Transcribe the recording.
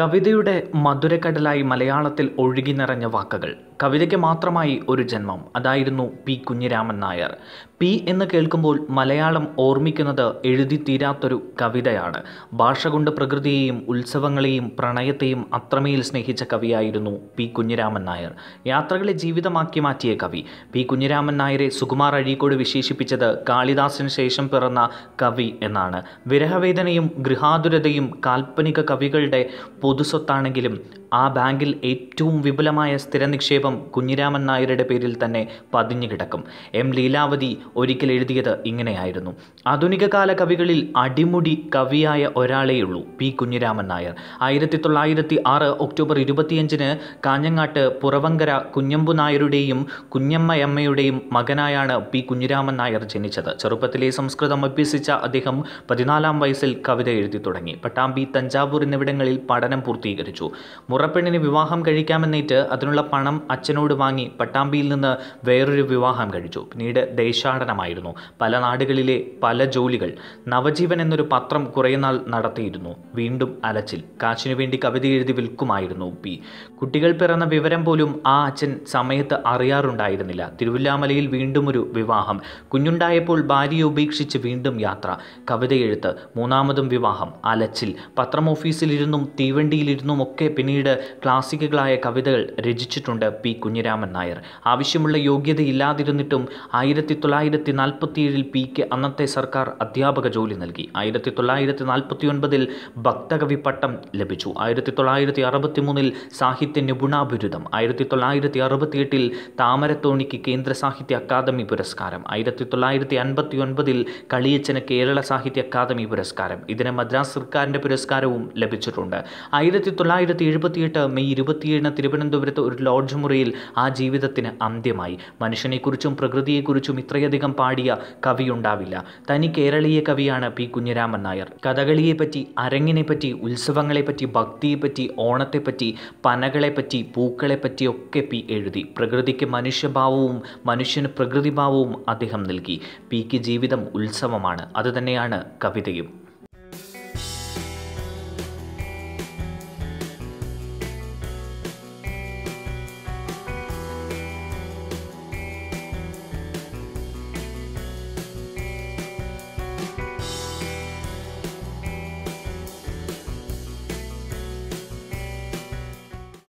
കവിതയുടെ മധുരക്കടലായി മലയാളത്തിൽ ഒഴുകി നിറഞ്ഞ വാക്കുകൾ കവിതയ്ക്ക് മാത്രമായി ഒരു ജന്മം അതായിരുന്നു പി കുഞ്ഞിരാമൻ നായർ പി എന്ന് കേൾക്കുമ്പോൾ മലയാളം ഓർമ്മിക്കുന്നത് എഴുതി തീരാത്തൊരു കവിതയാണ് ഭാഷ കൊണ്ട് പ്രകൃതിയെയും ഉത്സവങ്ങളെയും പ്രണയത്തെയും അത്രമേൽ സ്നേഹിച്ച കവിയായിരുന്നു പി കുഞ്ഞിരാമൻ നായർ യാത്രകളെ ജീവിതമാക്കി മാറ്റിയ കവി പി കുഞ്ഞിരാമൻ നായരെ സുകുമാർ അഴീക്കോട് വിശേഷിപ്പിച്ചത് കാളിദാസിന് ശേഷം പിറന്ന കവി എന്നാണ് വിരഹവേദനയും ഗൃഹാതുരതയും കാൽപ്പനിക കവികളുടെ പൊതുസ്വത്താണെങ്കിലും ആ ബാങ്കിൽ ഏറ്റവും വിപുലമായ സ്ഥിര നിക്ഷേപം കുഞ്ഞിരാമൻ നായരുടെ പേരിൽ തന്നെ പതിഞ്ഞു കിടക്കും എം ലീലാവതി ഒരിക്കൽ എഴുതിയത് ഇങ്ങനെയായിരുന്നു ആധുനിക കാല കവികളിൽ അടിമുടി കവിയായ ഒരാളെയുള്ളൂ പി കുഞ്ഞിരാമൻ നായർ ആയിരത്തി തൊള്ളായിരത്തി ആറ് ഒക്ടോബർ ഇരുപത്തിയഞ്ചിന് കാഞ്ഞങ്ങാട്ട് പുറവങ്കര കുഞ്ഞമ്പു നായരുടെയും കുഞ്ഞമ്മയമ്മയുടെയും മകനായാണ് പി കുഞ്ഞിരാമൻ നായർ ജനിച്ചത് ചെറുപ്പത്തിലെ സംസ്കൃതം അഭ്യസിച്ച അദ്ദേഹം പതിനാലാം വയസ്സിൽ കവിത എഴുതി തുടങ്ങി പട്ടാമ്പി തഞ്ചാവൂർ എന്നിവിടങ്ങളിൽ പഠനം പഠനം പൂർത്തീകരിച്ചു മുറപ്പെണ്ണിന് വിവാഹം കഴിക്കാമെന്നേറ്റ് അതിനുള്ള പണം അച്ഛനോട് വാങ്ങി പട്ടാമ്പിയിൽ നിന്ന് വേറൊരു വിവാഹം കഴിച്ചു പിന്നീട് ദേശാടനമായിരുന്നു പല നാടുകളിലെ പല ജോലികൾ നവജീവൻ എന്നൊരു പത്രം നാൾ നടത്തിയിരുന്നു വീണ്ടും അലച്ചിൽ കാശിനു വേണ്ടി കവിത എഴുതി വിൽക്കുമായിരുന്നു പി കുട്ടികൾ പിറന്ന വിവരം പോലും ആ അച്ഛൻ സമയത്ത് അറിയാറുണ്ടായിരുന്നില്ല തിരുവില്ലാമലയിൽ വീണ്ടും ഒരു വിവാഹം കുഞ്ഞുണ്ടായപ്പോൾ ഭാര്യയെ ഉപേക്ഷിച്ച് വീണ്ടും യാത്ര കവിത എഴുത്ത് മൂന്നാമതും വിവാഹം അലച്ചിൽ പത്രം ഓഫീസിലിരുന്നും തീവണ്ടി തീവണ്ടിയിലിരുന്നും ഒക്കെ പിന്നീട് ക്ലാസിക്കുകളായ കവിതകൾ രചിച്ചിട്ടുണ്ട് പി കുഞ്ഞിരാമൻ നായർ ആവശ്യമുള്ള യോഗ്യത ഇല്ലാതിരുന്നിട്ടും ആയിരത്തി തൊള്ളായിരത്തി നാൽപ്പത്തിയേഴിൽ പി കെ അന്നത്തെ സർക്കാർ അധ്യാപക ജോലി നൽകി ആയിരത്തി തൊള്ളായിരത്തി നാൽപ്പത്തി ഒൻപതിൽ ഭക്തകവി പട്ടം ലഭിച്ചു ആയിരത്തി തൊള്ളായിരത്തി അറുപത്തി മൂന്നിൽ സാഹിത്യ നിപുണാബിരുദം ആയിരത്തി തൊള്ളായിരത്തി അറുപത്തിയെട്ടിൽ താമരത്തോണിക്ക് കേന്ദ്ര സാഹിത്യ അക്കാദമി പുരസ്കാരം ആയിരത്തി തൊള്ളായിരത്തി അൻപത്തി ഒൻപതിൽ കളിയച്ചന് കേരള സാഹിത്യ അക്കാദമി പുരസ്കാരം ഇതിന് മദ്രാസ് സർക്കാരിൻ്റെ പുരസ്കാരവും ലഭിച്ചിട്ടുണ്ട് ആയിരത്തി തൊള്ളായിരത്തി എഴുപത്തിയെട്ട് മെയ് ഇരുപത്തിയേഴിന് തിരുവനന്തപുരത്ത് ഒരു ലോഡ്ജ് മുറിയിൽ ആ ജീവിതത്തിന് അന്ത്യമായി മനുഷ്യനെക്കുറിച്ചും പ്രകൃതിയെക്കുറിച്ചും ഇത്രയധികം പാടിയ കവിയുണ്ടാവില്ല തനി കേരളീയ കവിയാണ് പി കുഞ്ഞിരാമൻ നായർ കഥകളിയെപ്പറ്റി അരങ്ങിനെപ്പറ്റി ഉത്സവങ്ങളെപ്പറ്റി ഭക്തിയെപ്പറ്റി ഓണത്തെപ്പറ്റി പനകളെപ്പറ്റി പൂക്കളെപ്പറ്റി ഒക്കെ പി എഴുതി പ്രകൃതിക്ക് മനുഷ്യഭാവവും മനുഷ്യന് പ്രകൃതിഭാവവും അദ്ദേഹം നൽകി പിക്ക് ജീവിതം ഉത്സവമാണ് അതുതന്നെയാണ് കവിതയും